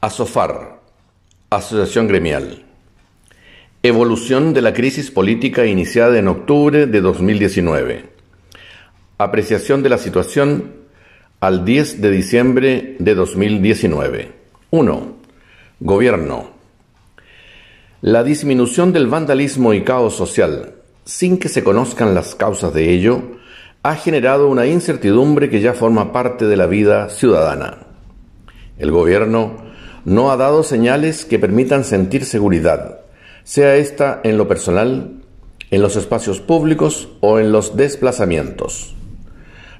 ASOFAR, Asociación Gremial. Evolución de la crisis política iniciada en octubre de 2019. Apreciación de la situación al 10 de diciembre de 2019. 1. Gobierno. La disminución del vandalismo y caos social, sin que se conozcan las causas de ello, ha generado una incertidumbre que ya forma parte de la vida ciudadana. El gobierno no ha dado señales que permitan sentir seguridad, sea esta en lo personal, en los espacios públicos o en los desplazamientos.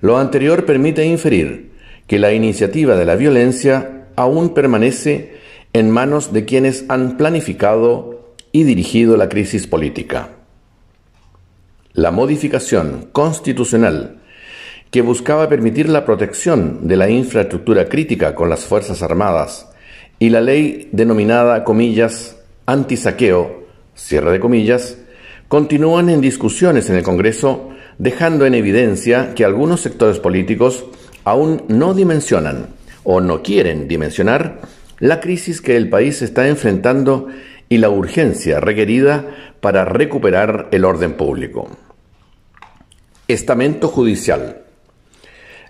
Lo anterior permite inferir que la iniciativa de la violencia aún permanece en manos de quienes han planificado y dirigido la crisis política. La modificación constitucional que buscaba permitir la protección de la infraestructura crítica con las Fuerzas Armadas y la ley denominada, comillas, antisaqueo, cierre de comillas, continúan en discusiones en el Congreso, dejando en evidencia que algunos sectores políticos aún no dimensionan o no quieren dimensionar la crisis que el país está enfrentando y la urgencia requerida para recuperar el orden público. Estamento Judicial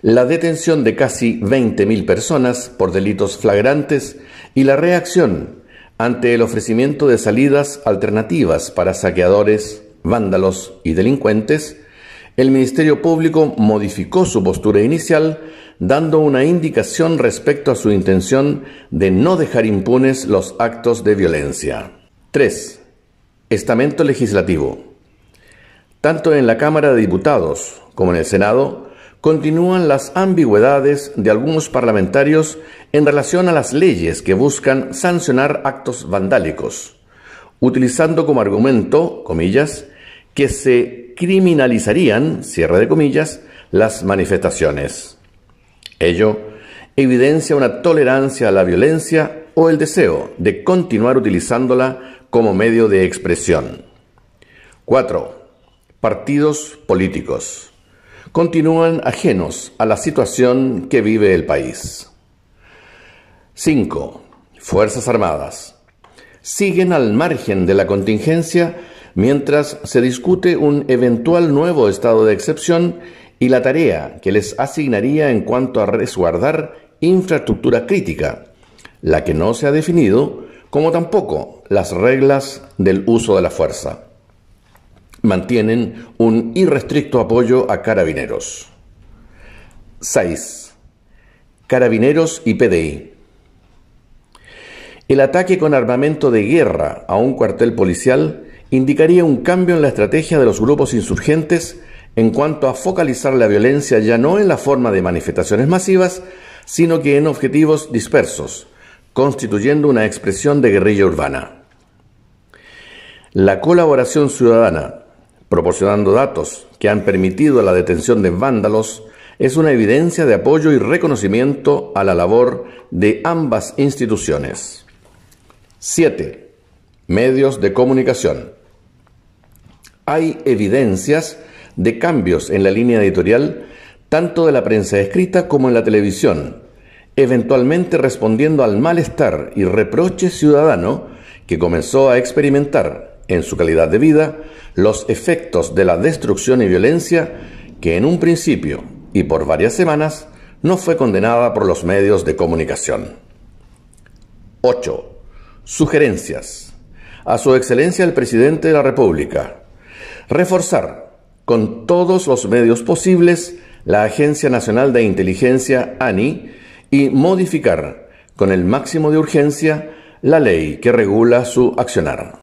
la detención de casi 20.000 personas por delitos flagrantes y la reacción ante el ofrecimiento de salidas alternativas para saqueadores, vándalos y delincuentes, el Ministerio Público modificó su postura inicial dando una indicación respecto a su intención de no dejar impunes los actos de violencia. 3. Estamento Legislativo. Tanto en la Cámara de Diputados como en el Senado, continúan las ambigüedades de algunos parlamentarios en relación a las leyes que buscan sancionar actos vandálicos, utilizando como argumento, comillas, que se criminalizarían, cierre de comillas, las manifestaciones. Ello evidencia una tolerancia a la violencia o el deseo de continuar utilizándola como medio de expresión. 4. Partidos políticos continúan ajenos a la situación que vive el país. 5. Fuerzas Armadas. Siguen al margen de la contingencia mientras se discute un eventual nuevo estado de excepción y la tarea que les asignaría en cuanto a resguardar infraestructura crítica, la que no se ha definido, como tampoco las reglas del uso de la fuerza mantienen un irrestricto apoyo a carabineros. 6. Carabineros y PDI. El ataque con armamento de guerra a un cuartel policial indicaría un cambio en la estrategia de los grupos insurgentes en cuanto a focalizar la violencia ya no en la forma de manifestaciones masivas, sino que en objetivos dispersos, constituyendo una expresión de guerrilla urbana. La colaboración ciudadana, proporcionando datos que han permitido la detención de vándalos, es una evidencia de apoyo y reconocimiento a la labor de ambas instituciones. 7. Medios de comunicación. Hay evidencias de cambios en la línea editorial tanto de la prensa escrita como en la televisión, eventualmente respondiendo al malestar y reproche ciudadano que comenzó a experimentar en su calidad de vida los efectos de la destrucción y violencia que en un principio y por varias semanas no fue condenada por los medios de comunicación. 8. Sugerencias. A su excelencia el presidente de la República. Reforzar con todos los medios posibles la Agencia Nacional de Inteligencia ANI y modificar con el máximo de urgencia la ley que regula su accionar.